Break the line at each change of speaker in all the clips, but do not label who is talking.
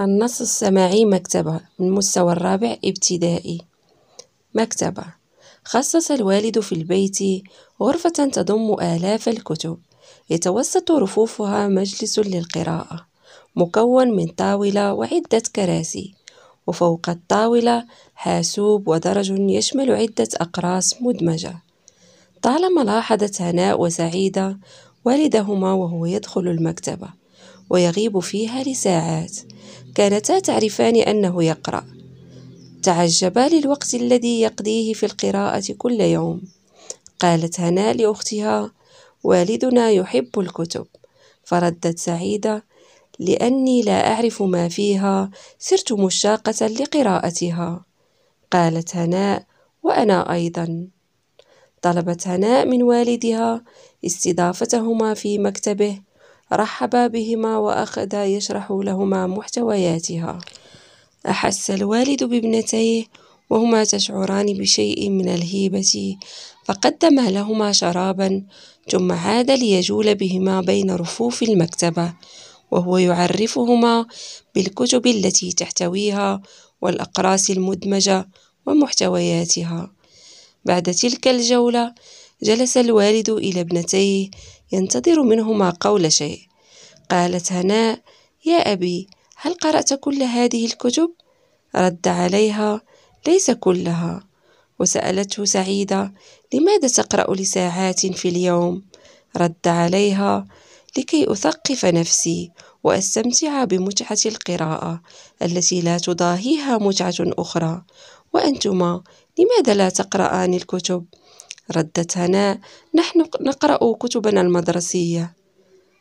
النص السماعي مكتبة من مستوى الرابع ابتدائي مكتبة خصص الوالد في البيت غرفة تضم آلاف الكتب يتوسط رفوفها مجلس للقراءة مكون من طاولة وعدة كراسي وفوق الطاولة حاسوب ودرج يشمل عدة أقراص مدمجة طالما لاحظت هناء وسعيدة والدهما وهو يدخل المكتبة ويغيب فيها لساعات كانتا تعرفان أنه يقرأ تعجبا للوقت الذي يقضيه في القراءة كل يوم قالت هنا لأختها والدنا يحب الكتب فردت سعيدة لأني لا أعرف ما فيها صرت مشاقة لقراءتها قالت هناء وأنا أيضا طلبت هناء من والدها استضافتهما في مكتبه رحب بهما وأخذ يشرح لهما محتوياتها أحس الوالد بابنتيه وهما تشعران بشيء من الهيبة فقدم لهما شرابا ثم عاد ليجول بهما بين رفوف المكتبة وهو يعرفهما بالكتب التي تحتويها والأقراص المدمجة ومحتوياتها بعد تلك الجولة جلس الوالد إلى ابنتيه ينتظر منهما قول شيء قالت هناء يا أبي هل قرأت كل هذه الكتب؟ رد عليها ليس كلها وسألته سعيدة لماذا تقرأ لساعات في اليوم؟ رد عليها لكي أثقف نفسي وأستمتع بمتعة القراءة التي لا تضاهيها متعة أخرى وأنتما لماذا لا تقرأان الكتب؟ ردت هناء نحن نقرأ كتبنا المدرسية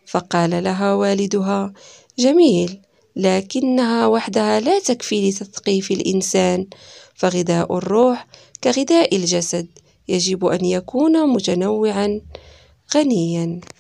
فقال لها والدها جميل لكنها وحدها لا تكفي لتثقيف الإنسان فغذاء الروح كغذاء الجسد يجب أن يكون متنوعا غنيا